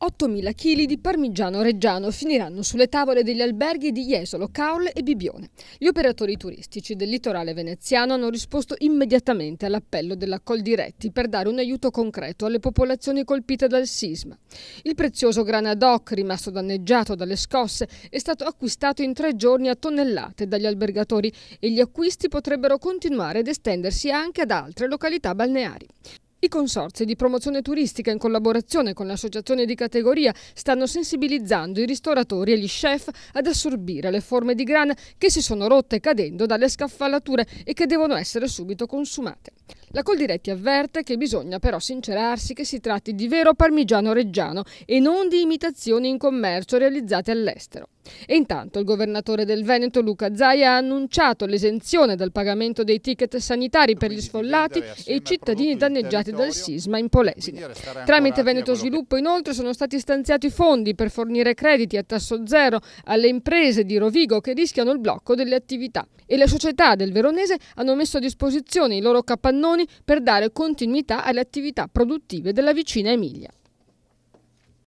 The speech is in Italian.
8.000 kg di parmigiano reggiano finiranno sulle tavole degli alberghi di Jesolo, Caol e Bibione. Gli operatori turistici del litorale veneziano hanno risposto immediatamente all'appello della Col Diretti per dare un aiuto concreto alle popolazioni colpite dal sisma. Il prezioso grana doc, rimasto danneggiato dalle scosse, è stato acquistato in tre giorni a tonnellate dagli albergatori e gli acquisti potrebbero continuare ed estendersi anche ad altre località balneari. I consorzi di promozione turistica in collaborazione con le associazioni di categoria stanno sensibilizzando i ristoratori e gli chef ad assorbire le forme di grana che si sono rotte cadendo dalle scaffalature e che devono essere subito consumate. La Coldiretti avverte che bisogna però sincerarsi che si tratti di vero parmigiano reggiano e non di imitazioni in commercio realizzate all'estero. E intanto il governatore del Veneto Luca Zaia ha annunciato l'esenzione dal pagamento dei ticket sanitari per gli sfollati e i cittadini danneggiati dal sisma in Polesine. Tramite Veneto Sviluppo inoltre sono stati stanziati fondi per fornire crediti a tasso zero alle imprese di Rovigo che rischiano il blocco delle attività e le società del Veronese hanno messo a disposizione i loro capannoni per dare continuità alle attività produttive della vicina Emilia.